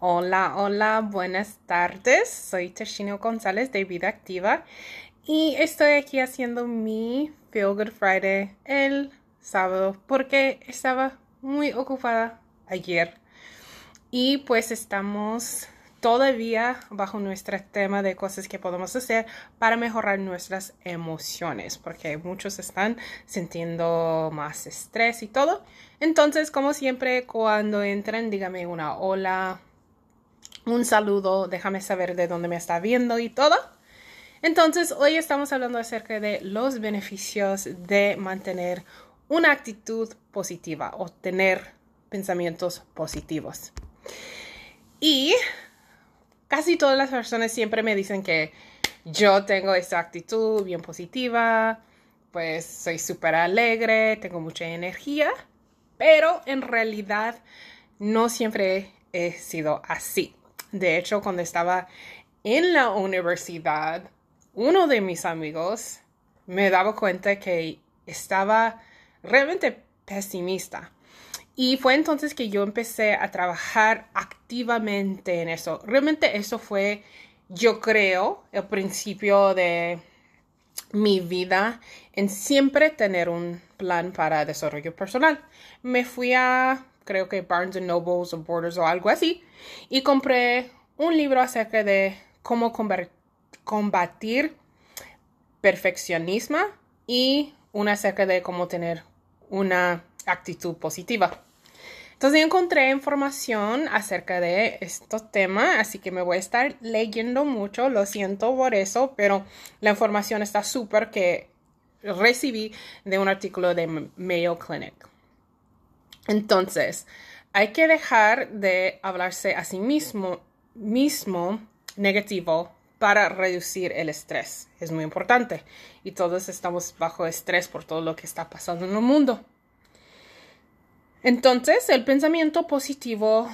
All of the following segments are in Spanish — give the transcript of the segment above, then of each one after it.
Hola, hola, buenas tardes. Soy Tashino González de Vida Activa y estoy aquí haciendo mi Feel Good Friday el sábado porque estaba muy ocupada ayer y pues estamos todavía bajo nuestro tema de cosas que podemos hacer para mejorar nuestras emociones, porque muchos están sintiendo más estrés y todo. Entonces, como siempre, cuando entran, dígame una hola, un saludo, déjame saber de dónde me está viendo y todo. Entonces, hoy estamos hablando acerca de los beneficios de mantener una actitud positiva o tener pensamientos positivos. Y casi todas las personas siempre me dicen que yo tengo esta actitud bien positiva, pues soy súper alegre, tengo mucha energía, pero en realidad no siempre he sido así. De hecho, cuando estaba en la universidad, uno de mis amigos me daba cuenta que estaba realmente pesimista. Y fue entonces que yo empecé a trabajar activamente en eso. Realmente eso fue, yo creo, el principio de mi vida en siempre tener un plan para desarrollo personal. Me fui a creo que Barnes Nobles o Borders o algo así, y compré un libro acerca de cómo combatir perfeccionismo y una acerca de cómo tener una actitud positiva. Entonces encontré información acerca de estos temas, así que me voy a estar leyendo mucho, lo siento por eso, pero la información está súper que recibí de un artículo de Mayo Clinic. Entonces, hay que dejar de hablarse a sí mismo, mismo negativo para reducir el estrés. Es muy importante. Y todos estamos bajo estrés por todo lo que está pasando en el mundo. Entonces, el pensamiento positivo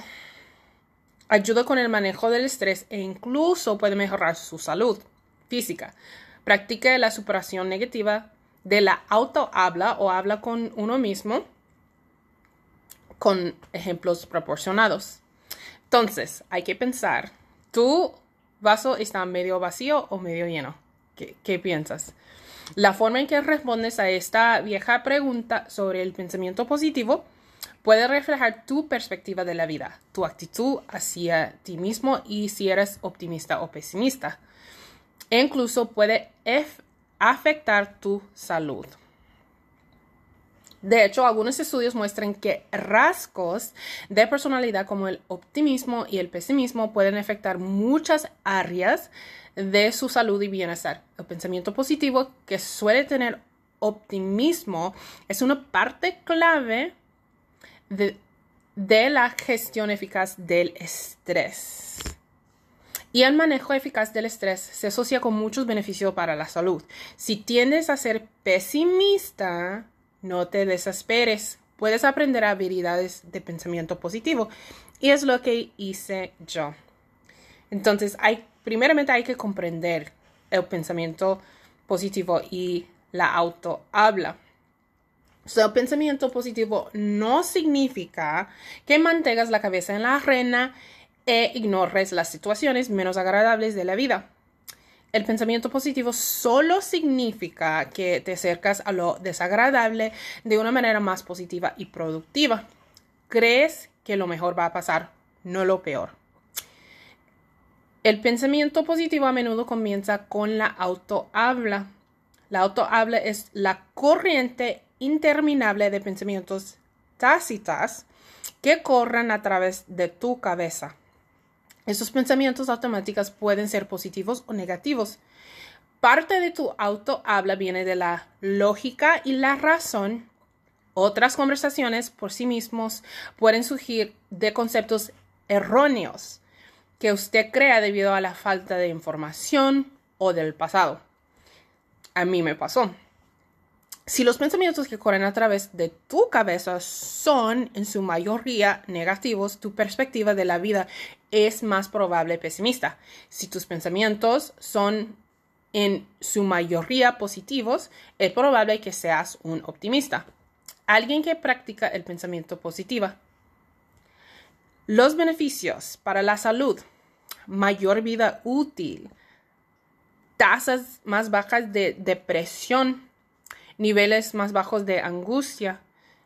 ayuda con el manejo del estrés e incluso puede mejorar su salud física. Practique la superación negativa de la auto habla o habla con uno mismo con ejemplos proporcionados. Entonces, hay que pensar, ¿tu vaso está medio vacío o medio lleno? ¿Qué, piensas? La forma en que respondes a esta vieja pregunta sobre el pensamiento positivo puede reflejar tu perspectiva de la vida, tu actitud hacia ti mismo y si eres optimista o pesimista. E incluso puede afectar tu salud. De hecho, algunos estudios muestran que rasgos de personalidad como el optimismo y el pesimismo pueden afectar muchas áreas de su salud y bienestar. El pensamiento positivo que suele tener optimismo es una parte clave de, de la gestión eficaz del estrés. Y el manejo eficaz del estrés se asocia con muchos beneficios para la salud. Si tiendes a ser pesimista, no te desesperes. Puedes aprender habilidades de pensamiento positivo. Y es lo que hice yo. Entonces, primeramente hay que comprender el pensamiento positivo y la auto habla. el pensamiento positivo no significa que mantengas la cabeza en la arena e ignores las situaciones menos agradables de la vida. El pensamiento positivo solo significa que te acercas a lo desagradable de una manera más positiva y productiva. Crees que lo mejor va a pasar, no lo peor. El pensamiento positivo a menudo comienza con la auto habla. La auto habla es la corriente interminable de pensamientos tácitas que corren a través de tu cabeza estos pensamientos automáticos pueden ser positivos o negativos. Parte de tu auto habla viene de la lógica y la razón. Otras conversaciones por sí mismos pueden surgir de conceptos erróneos que usted crea debido a la falta de información o del pasado. A mí me pasó. Si los pensamientos que corren a través de tu cabeza son en su mayoría negativos, tu perspectiva de la vida es más probable pesimista. Si tus pensamientos son en su mayoría positivos, es probable que seas un optimista. Alguien que practica el pensamiento positivo. Los beneficios para la salud, mayor vida útil, tasas más bajas de depresión niveles más bajos de angustia,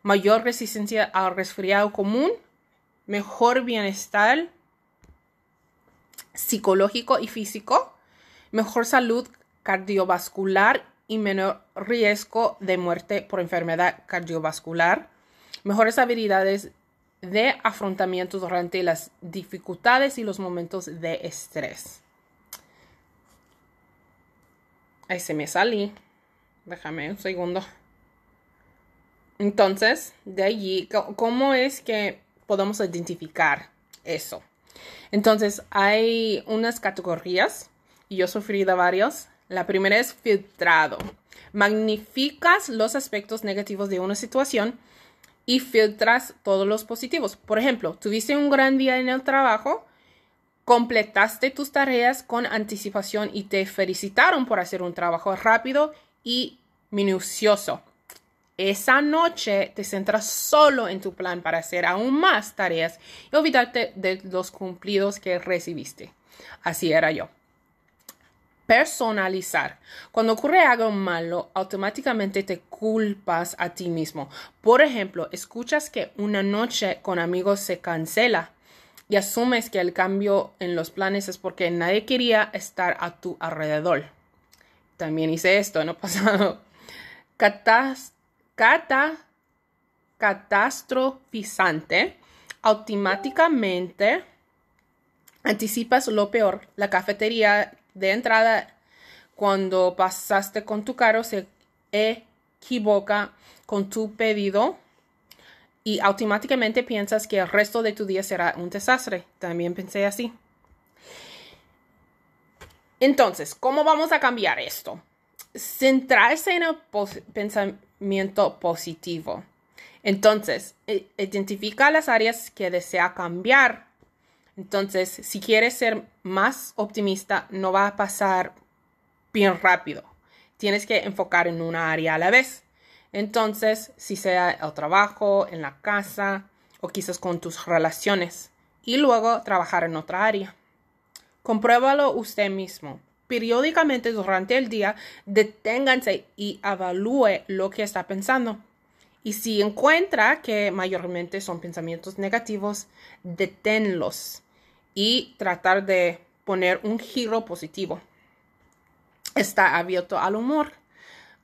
mayor resistencia al resfriado común, mejor bienestar psicológico y físico, mejor salud cardiovascular y menor riesgo de muerte por enfermedad cardiovascular, mejores habilidades de afrontamiento durante las dificultades y los momentos de estrés. Ahí se me salí. Déjame un segundo. Entonces, de allí, ¿cómo es que podemos identificar eso? Entonces, hay unas categorías y yo he sufrido varias. La primera es filtrado. Magnificas los aspectos negativos de una situación y filtras todos los positivos. Por ejemplo, tuviste un gran día en el trabajo, completaste tus tareas con anticipación y te felicitaron por hacer un trabajo rápido y minucioso. Esa noche te centras solo en tu plan para hacer aún más tareas y olvidarte de los cumplidos que recibiste. Así era yo. Personalizar. Cuando ocurre algo malo, automáticamente te culpas a ti mismo. Por ejemplo, escuchas que una noche con amigos se cancela y asumes que el cambio en los planes es porque nadie quería estar a tu alrededor también hice esto no pasado, cata, catastrofizante, automáticamente anticipas lo peor. La cafetería de entrada cuando pasaste con tu carro se equivoca con tu pedido y automáticamente piensas que el resto de tu día será un desastre. También pensé así. Entonces, ¿cómo vamos a cambiar esto? Centrarse en el pensamiento positivo. Entonces, e-, identifica las áreas que desea cambiar. Entonces, si quieres ser más optimista, no va a pasar bien rápido. Tienes que enfocar en una área a la vez. Entonces, si sea el trabajo, en la casa o quizás con tus relaciones. Y luego trabajar en otra área. Compruébalo usted mismo. Periódicamente durante el día, deténganse y evalúe lo que está pensando. Y si encuentra que mayormente son pensamientos negativos, deténlos y tratar de poner un giro positivo. Está abierto al humor.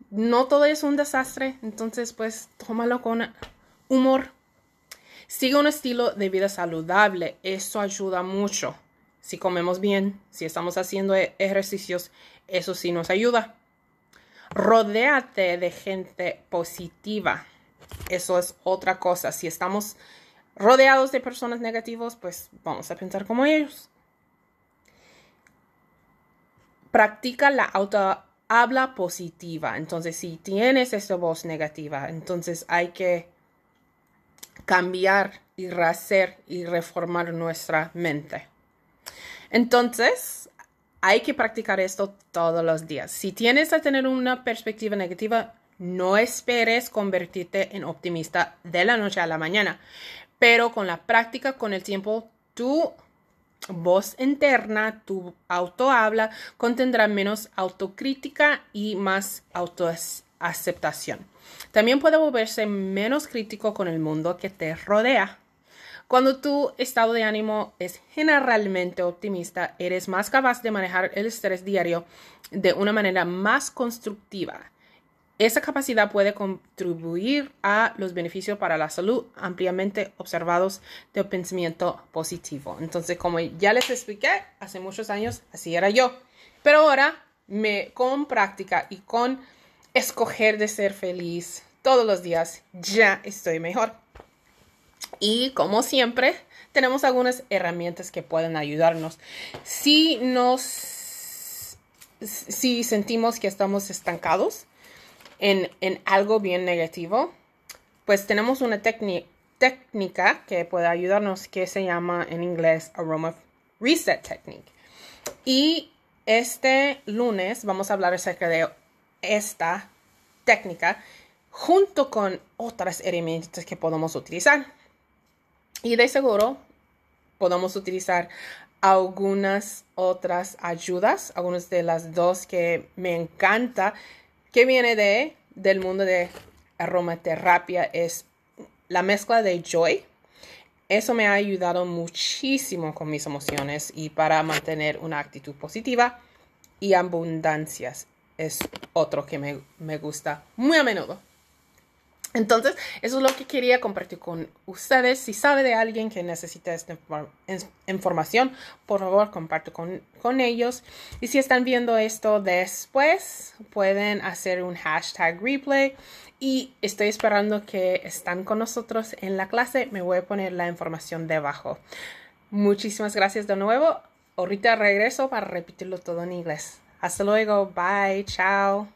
No todo es un desastre, entonces pues tómalo con humor. Sigue un estilo de vida saludable, eso ayuda mucho si comemos bien, si estamos haciendo e-, ejercicios, eso sí nos ayuda. Rodéate de gente positiva. Eso es otra cosa. Si estamos rodeados de personas negativas, pues vamos a pensar como ellos. Practica la auto habla positiva. Entonces, si tienes esa voz negativa, entonces hay que cambiar y rehacer y reformar nuestra mente. Entonces, hay que practicar esto todos los días. Si tienes a tener una perspectiva negativa, no esperes convertirte en optimista de la noche a la mañana, pero con la práctica, con el tiempo, tu voz interna, tu auto habla contendrá menos autocrítica y más autoaceptación. También puede volverse menos crítico con el mundo que te rodea. Cuando tu estado de ánimo es generalmente optimista, eres más capaz de manejar el estrés diario de una manera más constructiva. Esa capacidad puede contribuir a los beneficios para la salud ampliamente observados de pensamiento positivo. Entonces, como ya les expliqué, hace muchos años así era yo. Pero ahora, me, con práctica y con escoger de ser feliz todos los días, ya estoy mejor. Y como siempre, tenemos algunas herramientas que pueden ayudarnos. Si nos si sentimos que estamos estancados en, algo bien negativo, pues tenemos una técnica que puede ayudarnos que se llama en inglés Aroma Reset Technique. Y este lunes vamos a hablar acerca de esta técnica junto con otras herramientas que podemos utilizar. Y de seguro podemos utilizar algunas otras ayudas, algunas de las dos que me encanta, que viene de, del mundo de aromaterapia, es la mezcla de joy. Eso me ha ayudado muchísimo con mis emociones y para mantener una actitud positiva y abundancias. Es otro que me gusta muy a menudo. Entonces, eso es lo que quería compartir con ustedes. Si sabe de alguien que necesita esta información, por favor, comparte con, con, ellos. Y si están viendo esto después, pueden hacer un hashtag replay. Y estoy esperando que están con nosotros en la clase. Me voy a poner la información debajo. Muchísimas gracias de nuevo. Ahorita regreso para repetirlo todo en inglés. Hasta luego. Bye. Chao.